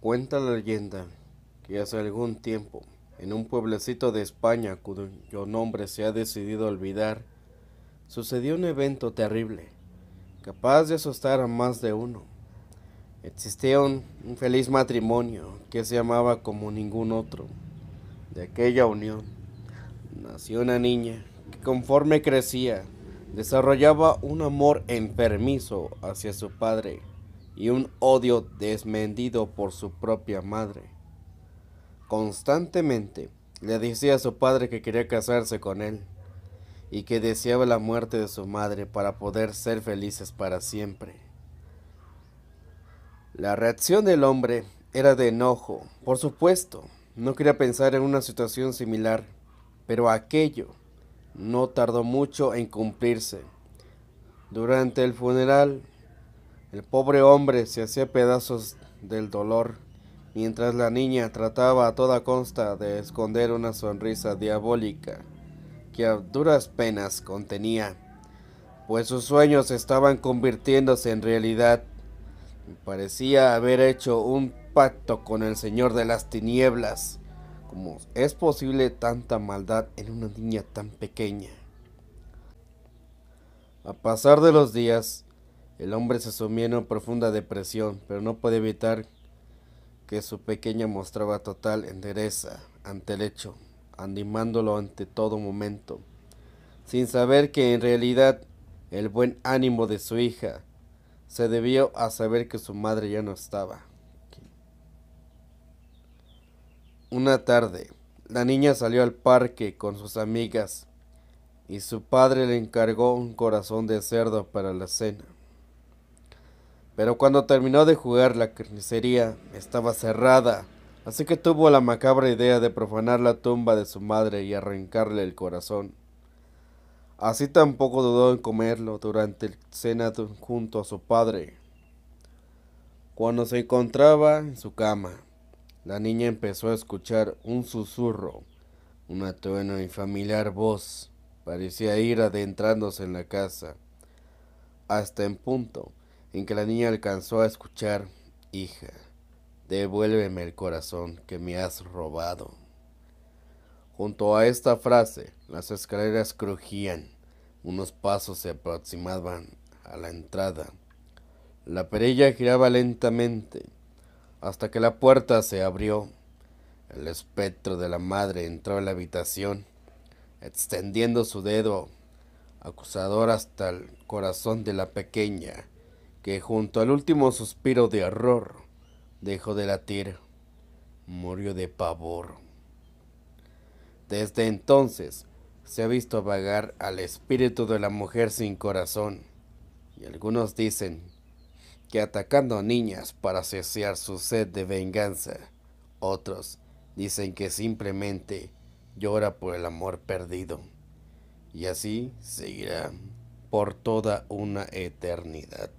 Cuenta la leyenda que hace algún tiempo, en un pueblecito de España cuyo nombre se ha decidido olvidar, sucedió un evento terrible, capaz de asustar a más de uno. Existía un, feliz matrimonio que se llamaba como ningún otro. De aquella unión nació una niña que conforme crecía desarrollaba un amor en permiso hacia su padre y un odio desmendido por su propia madre. Constantemente le decía a su padre que quería casarse con él y que deseaba la muerte de su madre para poder ser felices para siempre. La reacción del hombre era de enojo, por supuesto, no quería pensar en una situación similar, pero aquello no tardó mucho en cumplirse. Durante el funeral, el pobre hombre se hacía pedazos del dolor, mientras la niña trataba a toda consta de esconder una sonrisa diabólica que a duras penas contenía, pues sus sueños estaban convirtiéndose en realidad. Parecía haber hecho un pacto con el Señor de las Tinieblas. Como es posible tanta maldad en una niña tan pequeña? A pasar de los días, el hombre se sumió en una profunda depresión, pero no podía evitar que su pequeña mostraba total endereza ante el hecho, animándolo ante todo momento, sin saber que en realidad el buen ánimo de su hija se debió a saber que su madre ya no estaba. Una tarde, la niña salió al parque con sus amigas y su padre le encargó un corazón de cerdo para la cena. Pero cuando terminó de jugar la carnicería estaba cerrada, así que tuvo la macabra idea de profanar la tumba de su madre y arrancarle el corazón. Así tampoco dudó en comerlo durante el cena junto a su padre. Cuando se encontraba en su cama, la niña empezó a escuchar un susurro, una truena y familiar voz. Parecía ir adentrándose en la casa, hasta en punto en que la niña alcanzó a escuchar, hija, devuélveme el corazón que me has robado. Junto a esta frase, las escaleras crujían, unos pasos se aproximaban a la entrada. La perilla giraba lentamente hasta que la puerta se abrió. El espectro de la madre entró en la habitación, extendiendo su dedo acusador hasta el corazón de la pequeña que junto al último suspiro de horror dejó de latir, murió de pavor. Desde entonces se ha visto vagar al espíritu de la mujer sin corazón, y algunos dicen que atacando a niñas para saciar su sed de venganza, otros dicen que simplemente llora por el amor perdido, y así seguirá por toda una eternidad.